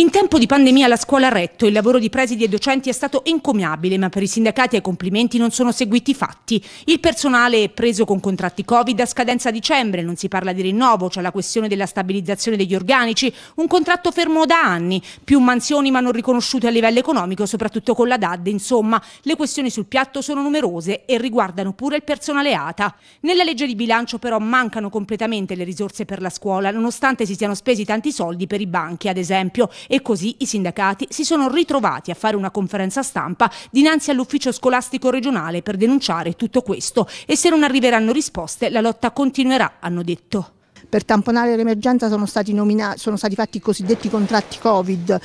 In tempo di pandemia la scuola ha Retto il lavoro di presidi e docenti è stato encomiabile, ma per i sindacati ai complimenti non sono seguiti i fatti. Il personale è preso con contratti Covid a scadenza a dicembre, non si parla di rinnovo, c'è la questione della stabilizzazione degli organici, un contratto fermo da anni, più mansioni ma non riconosciute a livello economico, soprattutto con la DAD, insomma, le questioni sul piatto sono numerose e riguardano pure il personale ATA. Nella legge di bilancio però mancano completamente le risorse per la scuola, nonostante si siano spesi tanti soldi per i banchi, ad esempio, e così i sindacati si sono ritrovati a fare una conferenza stampa dinanzi all'ufficio scolastico regionale per denunciare tutto questo e se non arriveranno risposte la lotta continuerà, hanno detto. Per tamponare l'emergenza sono, sono stati, fatti i cosiddetti contratti Covid,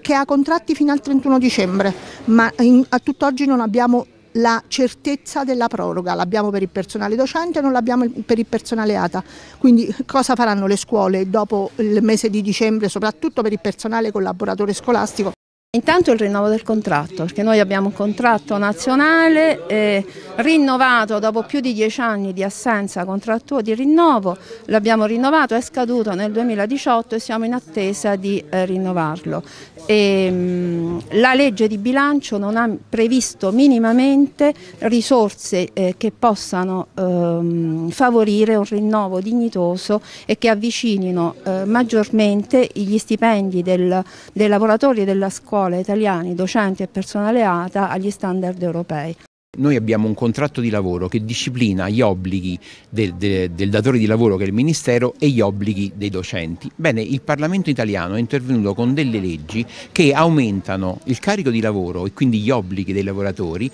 che ha contratti fino al 31 dicembre, ma in, a tutt'oggi non abbiamo la certezza della proroga, l'abbiamo per il personale docente, e non l'abbiamo per il personale ATA, quindi cosa faranno le scuole dopo il mese di dicembre, soprattutto per il personale collaboratore scolastico? Intanto il rinnovo del contratto, perché noi abbiamo un contratto nazionale eh, rinnovato dopo più di dieci anni di assenza contrattuale di rinnovo, l'abbiamo rinnovato, è scaduto nel 2018 e siamo in attesa di eh, rinnovarlo. E, ehm, mh, la legge di bilancio non ha previsto minimamente risorse eh, che possano ehm, favorire un rinnovo dignitoso e che avvicinino eh, maggiormente gli stipendi del, dei lavoratori della scuola italiani, docenti e personale ATA agli standard europei. Noi abbiamo un contratto di lavoro che disciplina gli obblighi del, del, del, datore di lavoro che è il Ministero e gli obblighi dei docenti. Bene, il Parlamento italiano è intervenuto con delle leggi che aumentano il carico di lavoro e quindi gli obblighi dei lavoratori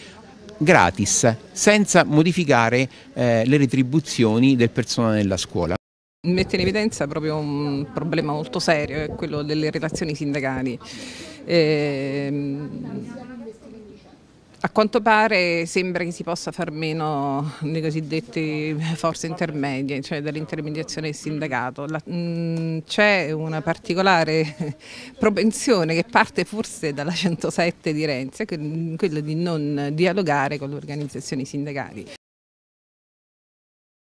gratis, senza modificare eh, le retribuzioni del personale della scuola mette in evidenza proprio un problema molto serio, è quello delle relazioni sindacali. E ehm, a quanto pare sembra che si possa far meno delle cosiddette forze intermedie, cioè dell'intermediazione del sindacato. Mm, c'è una particolare propensione che parte forse dalla 107 di Renzi, quella di non dialogare con le organizzazioni sindacali.